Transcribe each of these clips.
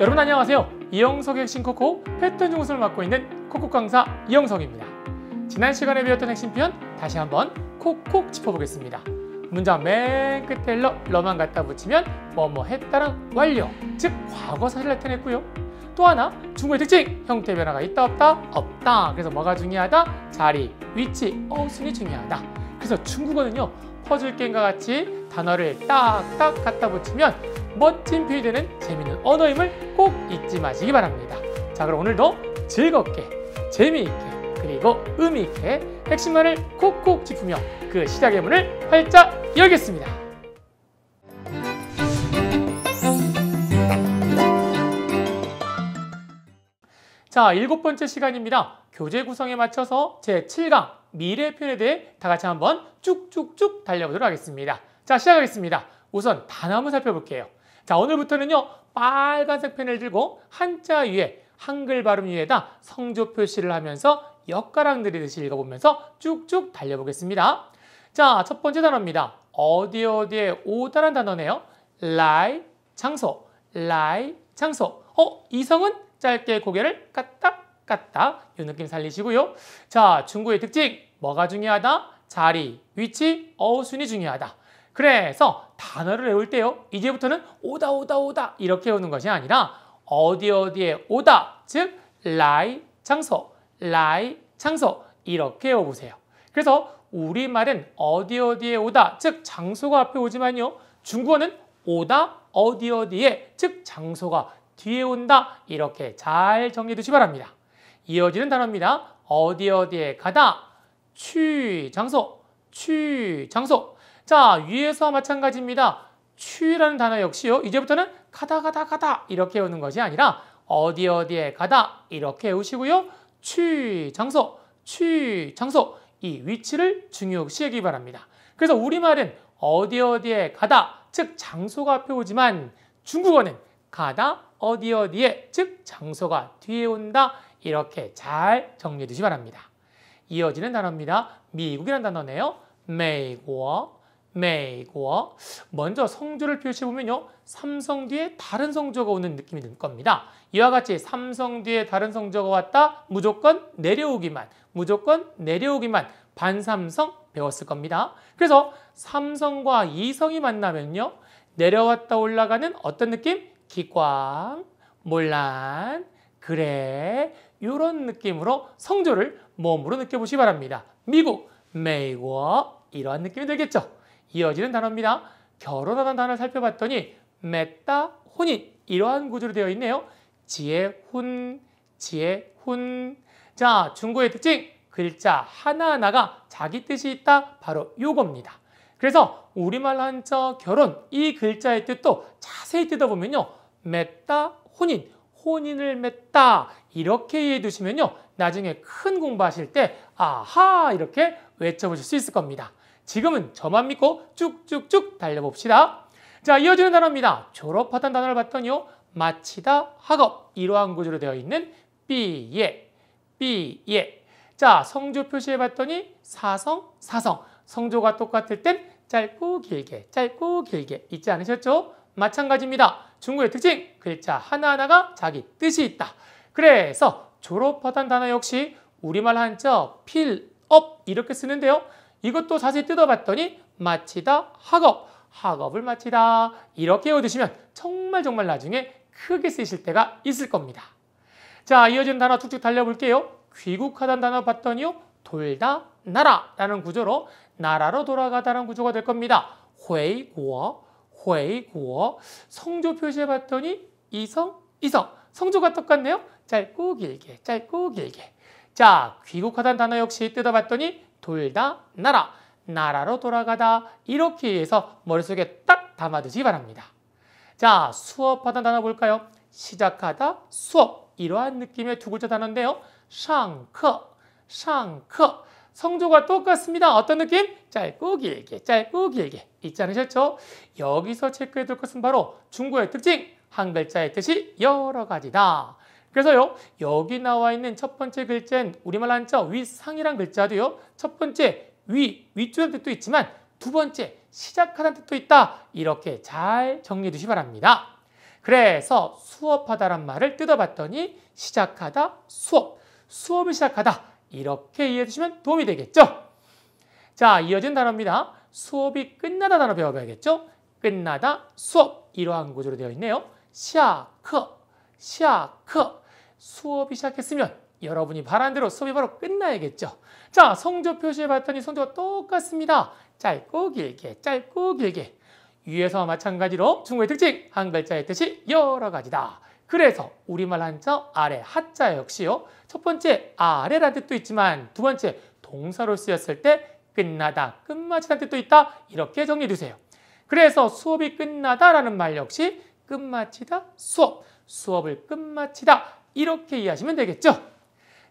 여러분 안녕하세요. 이영석의 핵심 코코 패턴 중심을 맡고 있는 코코 강사 이영석입니다. 지난 시간에 배웠던 핵심 표현 다시 한번 콕콕 짚어보겠습니다. 문장 맨 끝에 러, 러만 갖다 붙이면 뭐뭐 뭐 했다랑 완료, 즉과거사실을 나타냈고요. 또 하나 중국의 특징 형태 변화가 있다 없다 없다 그래서 뭐가 중요하다 자리 위치 어순이 중요하다 그래서 중국어는요 퍼즐 게임과 같이 단어를 딱딱 갖다 붙이면 멋진 필드는 재미있는 언어임을 꼭 잊지 마시기 바랍니다. 자 그럼 오늘도 즐겁게 재미있게 그리고 의미 있게 핵심만을 콕콕 짚으며 그 시작의 문을 활짝 열겠습니다. 자, 일곱 번째 시간입니다. 교재 구성에 맞춰서 제7강 미래 표현에 대해 다 같이 한번 쭉쭉쭉 달려보도록 하겠습니다. 자, 시작하겠습니다. 우선 단어 한번 살펴볼게요. 자, 오늘부터는요. 빨간색 펜을 들고 한자 위에 한글 발음 위에다 성조 표시를 하면서 엿가락 들이듯이 읽어보면서 쭉쭉 달려보겠습니다. 자, 첫 번째 단어입니다. 어디 어디에 오다란 단어네요. 라이 장소, 라이 장소. 어, 이성은 짧게 고개를 까딱 까딱 이 느낌 살리시고요. 자, 중국의 특징 뭐가 중요하다? 자리, 위치, 어순이 중요하다. 그래서 단어를 외울 때요. 이제부터는 오다 오다 오다 이렇게 외우는 것이 아니라 어디 어디에 오다 즉 라이 장소 라이 장소 이렇게 외우세요 그래서 우리말은 어디 어디에 오다 즉 장소가 앞에 오지만요. 중국어는 오다 어디 어디에 즉 장소가 뒤에 온다 이렇게 잘 정리해 두시 바랍니다. 이어지는 단어입니다. 어디 어디에 가다 취 장소 취 장소 자, 위에서 마찬가지입니다. 추라는 위 단어 역시요. 이제부터는 가다 가다 가다 이렇게 외우는 것이 아니라 어디 어디에 가다 이렇게 외우시고요. 추위 장소, 추위 장소 이 위치를 중요시하기 바랍니다. 그래서 우리말은 어디 어디에 가다 즉 장소가 앞에 오지만 중국어는 가다 어디 어디에 즉 장소가 뒤에 온다 이렇게 잘 정리해 두시 기 바랍니다. 이어지는 단어입니다. 미국이라는 단어네요. 美国美国. 네, 먼저 성조를 표시해보면요. 삼성 뒤에 다른 성조가 오는 느낌이 들 겁니다. 이와 같이 삼성 뒤에 다른 성조가 왔다. 무조건 내려오기만. 무조건 내려오기만. 반삼성 배웠을 겁니다. 그래서 삼성과 이성이 만나면요. 내려왔다 올라가는 어떤 느낌? 기광, 몰란, 그래. 이런 느낌으로 성조를 몸으로 느껴보시기 바랍니다. 미국, 메이고 네, 이러한 느낌이 들겠죠. 이어지는 단어입니다. 결혼하다는 단어를 살펴봤더니 맺다, 혼인 이러한 구조로 되어 있네요. 지혜훈, 지혜훈. 자, 중고의 특징 글자 하나하나가 자기 뜻이 있다. 바로 요겁니다. 그래서 우리말 한자 결혼 이 글자의 뜻도 자세히 뜯어보면요. 맺다, 혼인, 혼인을 맺다 이렇게 이해해 두시면요. 나중에 큰 공부하실 때 아하 이렇게 외쳐보실 수 있을 겁니다. 지금은 저만 믿고 쭉쭉쭉 달려봅시다. 자, 이어지는 단어입니다. 졸업하단 단어를 봤더니요. 마치다, 학업, 이러한 구조로 되어 있는 삐예, 삐예. 자, 성조 표시해봤더니 사성, 사성. 성조가 똑같을 땐 짧고 길게, 짧고 길게 잊지 않으셨죠? 마찬가지입니다. 중국의 특징, 글자 하나하나가 자기 뜻이 있다. 그래서 졸업하단 단어 역시 우리말 한자 필업 이렇게 쓰는데요. 이것도 자세히 뜯어봤더니 마치다 학업, 학업을 마치다 이렇게 외워두시면 정말 정말 나중에 크게 쓰실 때가 있을 겁니다. 자, 이어지는 단어 쭉쭉 달려볼게요. 귀국하다는 단어 봤더니요. 돌다, 나라라는 구조로 나라로 돌아가다는 구조가 될 겁니다. 회이구어, 회이구어. 성조 표시해봤더니 이성, 이성. 성조가 똑같네요. 짧고 길게, 짧고 길게. 자, 귀국하다는 단어 역시 뜯어봤더니 돌다 나라 나라로 돌아가다 이렇게 해서 머릿속에 딱 담아두시 바랍니다. 자 수업하다 단어 볼까요? 시작하다 수업 이러한 느낌의 두 글자 단어인데요. 상크상크 성조가 똑같습니다. 어떤 느낌? 짧고 길게 짧고 길게 있지 않으셨죠? 여기서 체크해 둘 것은 바로 중국의 특징 한 글자의 뜻이 여러 가지다. 그래서요, 여기 나와 있는 첫 번째 글자는 우리말 한자 위상이란 글자도요, 첫 번째 위, 위쪽에 뜻도 있지만 두 번째 시작하다는 뜻도 있다. 이렇게 잘 정리해 두시 바랍니다. 그래서 수업하다란 말을 뜯어봤더니 시작하다, 수업, 수업을 시작하다. 이렇게 이해해 주시면 도움이 되겠죠? 자, 이어진 단어입니다. 수업이 끝나다 단어 배워봐야겠죠? 끝나다, 수업. 이러한 구조로 되어 있네요. 시작, 시아크 수업이 시작했으면 여러분이 바란 대로 수업이 바로 끝나야겠죠. 자, 성조 표시해 봤더니 성조가 똑같습니다. 짧고 길게, 짧고 길게. 위에서와 마찬가지로 중국의 특징, 한 글자의 뜻이 여러 가지다. 그래서 우리말 한자 아래 하자 역시요. 첫 번째 아래란 뜻도 있지만 두 번째 동사로 쓰였을 때 끝나다, 끝마치다는 뜻도 있다. 이렇게 정리해 두세요. 그래서 수업이 끝나다라는 말 역시 끝마치다, 수업, 수업을 끝마치다 이렇게 이해하시면 되겠죠.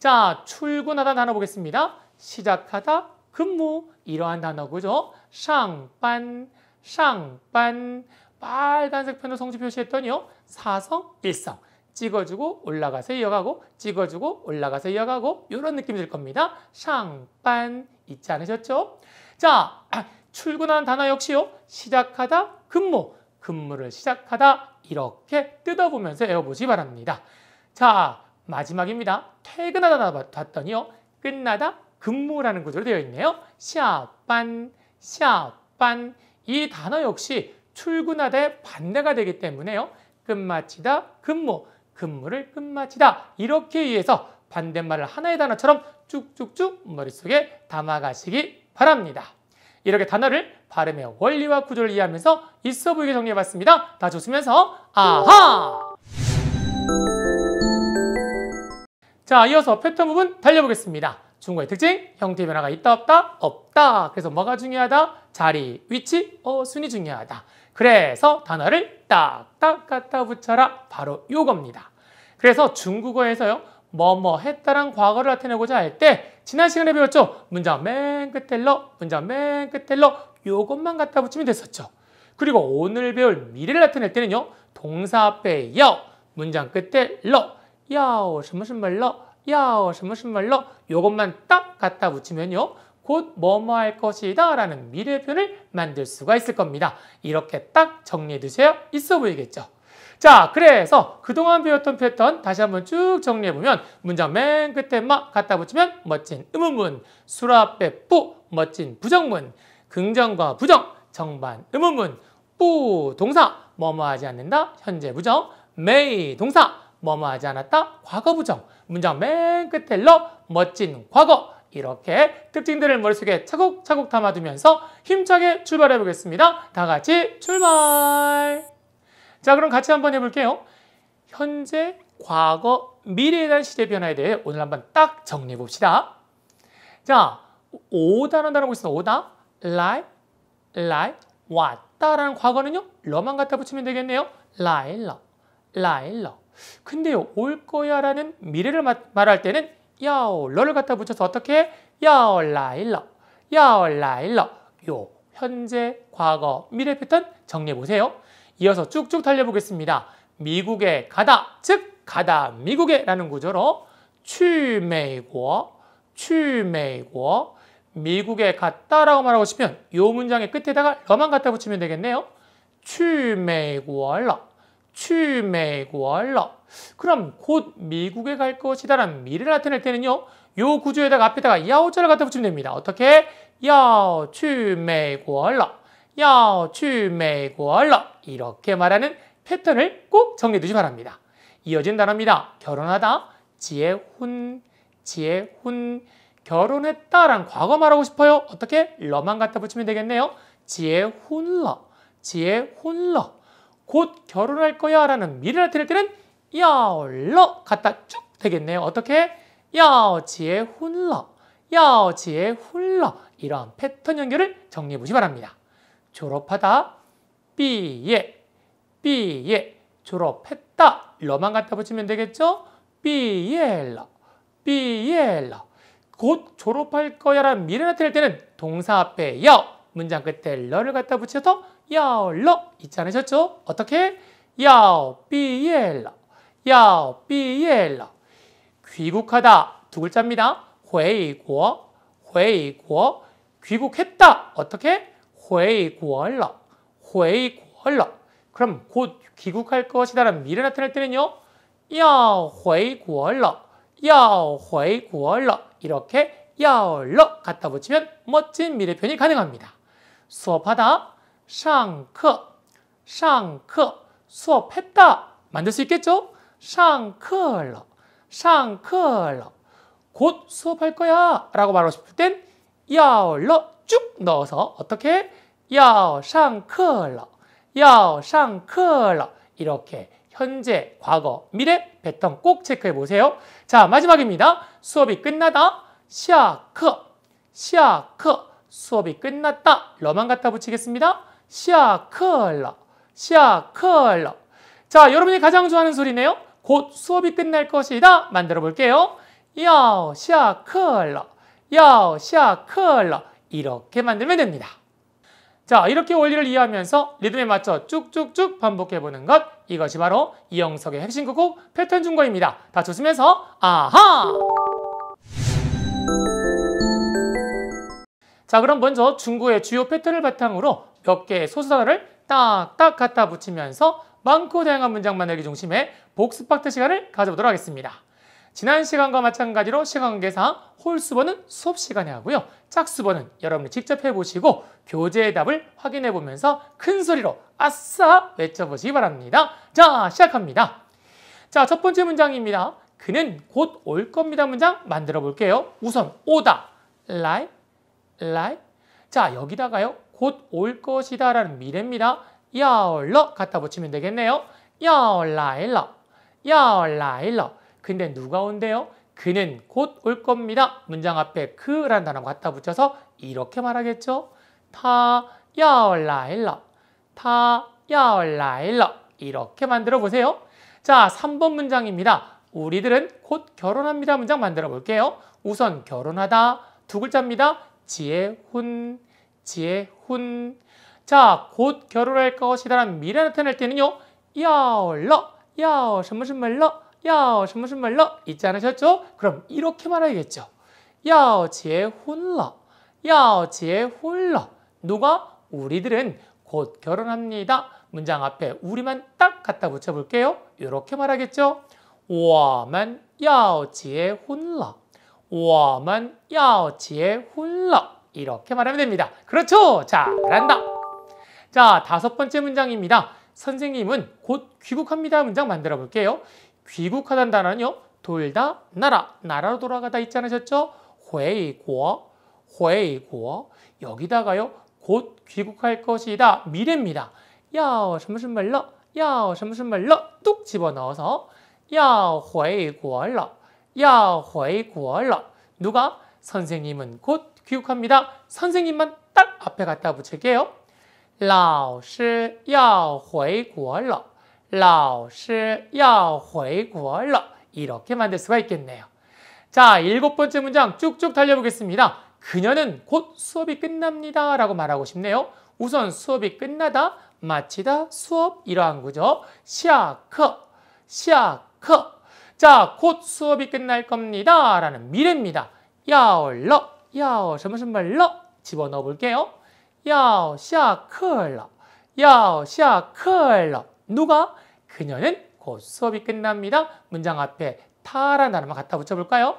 자, 출근하다 단어 보겠습니다. 시작하다, 근무 이러한 단어고죠. 상반, 상반 빨간색 펜으로 성지 표시했더니요. 사성, 일성 찍어주고 올라가서 이어가고 찍어주고 올라가서 이어가고 이런 느낌이 들 겁니다. 상반 잊지 않으셨죠? 자, 출근하는 단어 역시요. 시작하다, 근무 근무를 시작하다 이렇게 뜯어보면서 외워보시 바랍니다. 자, 마지막입니다. 퇴근하다 봤더니요. 끝나다 근무라는 구조로 되어 있네요. 샤반, 샤반 이 단어 역시 출근하다의 반대가 되기 때문에요. 끝마치다, 근무, 근무를 끝마치다 이렇게 위해서 반대말을 하나의 단어처럼 쭉쭉쭉 머릿속에 담아가시기 바랍니다. 이렇게 단어를 발음의 원리와 구조를 이해하면서 있어 보이게 정리해봤습니다. 다 좋으면서 아하! 자, 이어서 패턴 부분 달려보겠습니다. 중국의 어 특징, 형태 변화가 있다 없다 없다. 그래서 뭐가 중요하다? 자리, 위치, 어, 순이 중요하다. 그래서 단어를 딱딱 갖다 붙여라. 바로 요겁니다. 그래서 중국어에서요. 뭐 뭐 했다란 과거를 나타내고자 할때 지난 시간에 배웠죠? 문장 맨 끝에 러, 문장 맨 끝에 러 요것만 갖다 붙이면 됐었죠. 그리고 오늘 배울 미래를 나타낼 때는요. 동사 앞에 여, 문장 끝에 러, 여, 什么什么러, 여, 什么什么러 요것만 딱 갖다 붙이면요. 곧 뭐뭐 할 것이다 라는 미래 표현을 만들 수가 있을 겁니다. 이렇게 딱 정리해 두세요. 있어 보이겠죠? 자, 그래서 그동안 배웠던 패턴 다시 한번 쭉 정리해보면 문장 맨 끝에 막 갖다 붙이면 멋진 음음문, 수라빼뿌 멋진 부정문, 긍정과 부정, 정반 음음문, 뿌 동사 뭐 뭐하지 않는다 현재 부정, 메이 동사 뭐 뭐하지 않았다 과거 부정, 문장 맨 끝에 러 멋진 과거 이렇게 특징들을 머릿속에 차곡차곡 담아두면서 힘차게 출발해 보겠습니다. 다 같이 출발! 자, 그럼 같이 한번 해볼게요. 현재, 과거, 미래에 대한 시대 변화에 대해 오늘 한번 딱 정리해 봅시다. 자, 오다라는 단어 보시면 오다, lie, lie, 왔다라는 과거는요. 러만 갖다 붙이면 되겠네요. lie, 러, lie, 러. 근데요, 올 거야라는 미래를 말할 때는 야오, 러를 갖다 붙여서 어떻게? 야오, l i 러, 야오, l i 러. 요, 현재, 과거, 미래 패턴 정리해 보세요. 이어서 쭉쭉 달려보겠습니다. 미국에 가다, 즉 가다 미국에 라는 구조로 취메이고, 취메이고 미국에 갔다라고 말하고 싶으면 이 문장의 끝에다가 러만 갖다 붙이면 되겠네요. 취메이고러, 취메이고러 그럼 곧 미국에 갈 것이다 라는 미를 래 나타낼 때는요. 요 구조에다가 앞에다가 야오자를 갖다 붙이면 됩니다. 어떻게? 야 취메이고러 要去美国了 이렇게 말하는 패턴을 꼭 정리해 두시 바랍니다. 이어진 단어입니다. 결혼하다, 재혼, 재혼, 결혼했다란 과거 말하고 싶어요. 어떻게? 러만 갖다 붙이면 되겠네요. 재혼러, 재혼러. 곧 결혼할 거야 라는 미래를 틀타 때는 야러 갖다 쭉 되겠네요. 어떻게? 야지의 혼러, 야지의 혼러. 이러한 패턴 연결을 정리해 보시 바랍니다. 졸업하다. B에, B에 졸업했다. 러만 갖다 붙이면 되겠죠? Bella, b 곧 졸업할 거야 라는 미래 나타낼 때는 동사 앞에 여, 문장 끝에 러를 갖다 붙여서 여러 있지 않으셨죠? 어떻게? 여, b e l 여, a 야 b 귀국하다 두 글자입니다. 회이고, 회 귀국했다 어떻게? 회이구얼러, 회이구얼러. 그럼 곧 귀국할 것이다라는 미래 나타낼 때는요. 야, 회이구얼러, 야, 회이구얼러. 이렇게 야얼러 갖다 붙이면 멋진 미래 표현이 가능합니다. 수업하다, 상크상크 수업했다. 만들 수 있겠죠? 상课러상课러곧 수업할 거야 라고 말하고 싶을 땐 야얼러 쭉 넣어서 어떻게 야상클러 야상클러 이렇게 현재, 과거, 미래 패턴 꼭 체크해 보세요. 자, 마지막입니다. 수업이 끝나다. 샤크샤크 수업이 끝났다. 러만 갖다 붙이겠습니다. 샤아클러샤아클러 자, 여러분이 가장 좋아하는 소리네요. 곧 수업이 끝날 것이다. 만들어 볼게요. 야샤시클러야샤시클러 이렇게 만들면 됩니다. 자, 이렇게 원리를 이해하면서 리듬에 맞춰 쭉쭉쭉 반복해보는 것. 이것이 바로 이영석의 핵심 곡곡 패턴 중거입니다. 다 조심해서 아하! 자, 그럼 먼저 중고의 주요 패턴을 바탕으로 몇 개의 소수단어를 딱딱 갖다 붙이면서 많고 다양한 문장 만들기 중심의 복습 박트 시간을 가져보도록 하겠습니다. 지난 시간과 마찬가지로 시간 관계상 홀수번은 수업 시간에 하고요. 짝수번은 여러분이 직접 해보시고 교재의 답을 확인해 보면서 큰 소리로 아싸 외쳐보시기 바랍니다. 자, 시작합니다. 자, 첫 번째 문장입니다. 그는 곧 올 겁니다 문장 만들어 볼게요. 우선 오다, like, like. 자, 여기다가요. 곧 올 것이다 라는 미래입니다. 야올러 갖다 붙이면 되겠네요. 야올라일러, 야올라일러. 근데 누가 온대요? 그는 곧 올 겁니다. 문장 앞에 그란 단어 갖다 붙여서 이렇게 말하겠죠. 타야올라일러 타야올라일러 이렇게 만들어 보세요. 자, 3번 문장입니다. 우리들은 곧 결혼합니다. 문장 만들어 볼게요. 우선 결혼하다 두 글자입니다. 지혜훈 지혜훈 자, 곧 결혼할 것이다라는 미래 나타낼 때는요. 야올러 야오 什么什么了 야, 무슨 말로 잊지 않으셨죠? 그럼 이렇게 말해야겠죠. 야, 지에 혼러. 야, 지에 혼러. 누가? 우리들은 곧 결혼합니다. 문장 앞에 우리만 딱 갖다 붙여볼게요. 이렇게 말하겠죠. 我们要结婚了我们要结婚러 이렇게 말하면 됩니다. 그렇죠? 잘란다 자, 다섯 번째 문장입니다. 선생님은 곧 귀국합니다. 문장 만들어 볼게요. 귀국하단 단어는요. 돌다, 나라, 나라로 돌아가다 있지 않으셨죠? 회이고, 회이고. 여기다가요. 곧 귀국할 것이다. 미래입니다. 야, 무슨 말로? 야, 무슨 말로? 뚝 집어넣어서 야, 회이고러. 야, 회이고 누가? 선생님은 곧 귀국합니다. 선생님만 딱 앞에 갖다 붙일게요. 老师要回国了。老师要回国了. 이렇게 만들 수가 있겠네요. 자, 일곱 번째 문장 쭉쭉 달려보겠습니다. 그녀는 곧 수업이 끝납니다. 라고 말하고 싶네요. 우선 수업이 끝나다, 마치다, 수업 이러한 구죠. 시아커, 시아커. 자, 곧 수업이 끝날 겁니다. 라는 미래입니다. 야올러, 야오, 점심말러 집어넣어 볼게요. 야오, 시아커러, 야오, 시아커러. 누가? 그녀는 곧 수업이 끝납니다. 문장 앞에 타라는 단어만 갖다 붙여볼까요?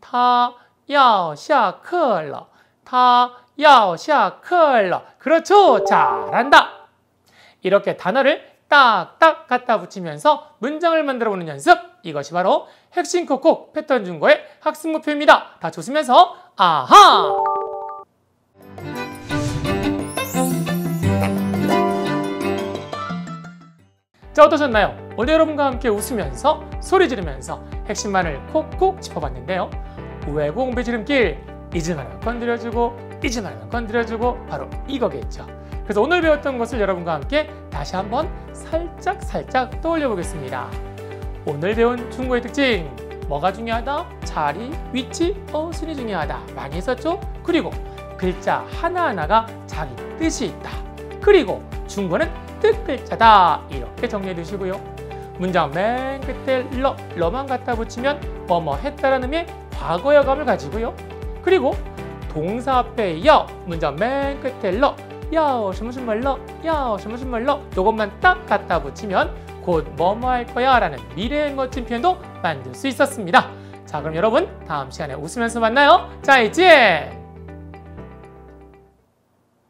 타, 야, 샤, 클러. 타, 야, 샤, 클러. 그렇죠. 잘한다. 이렇게 단어를 딱딱 갖다 붙이면서 문장을 만들어 보는 연습. 이것이 바로 핵심 콕콕 패턴 준거의 학습 목표입니다. 다 조심해서 아하! 자 어떠셨나요? 오늘 여러분과 함께 웃으면서 소리 지르면서 핵심만을 콕콕 짚어봤는데요. 외국 공부 지름길 잊을 만한 건드려주고 잊을 만한 건드려주고 바로 이거겠죠. 그래서 오늘 배웠던 것을 여러분과 함께 다시 한번 살짝 살짝 떠올려 보겠습니다. 오늘 배운 중국의 특징 뭐가 중요하다? 자리, 위치, 어순이 중요하다 많이 했었죠? 그리고 글자 하나하나가 자기 뜻이 있다. 그리고 중국어는 뜻글자다 이렇게 정리해 두시고요. 문장 맨 끝에 러, 러만 갖다 붙이면 뭐뭐 했다라는 의미의 과거여감을 가지고요. 그리고 동사 앞에 여 문장 맨 끝에 러 여, 什么什么러 여, 什么什么러 요것만 딱 갖다 붙이면 곧 뭐뭐 할 거야 라는 미래의 멋진 표현도 만들 수 있었습니다. 자 그럼 여러분 다음 시간에 웃으면서 만나요. 자 이제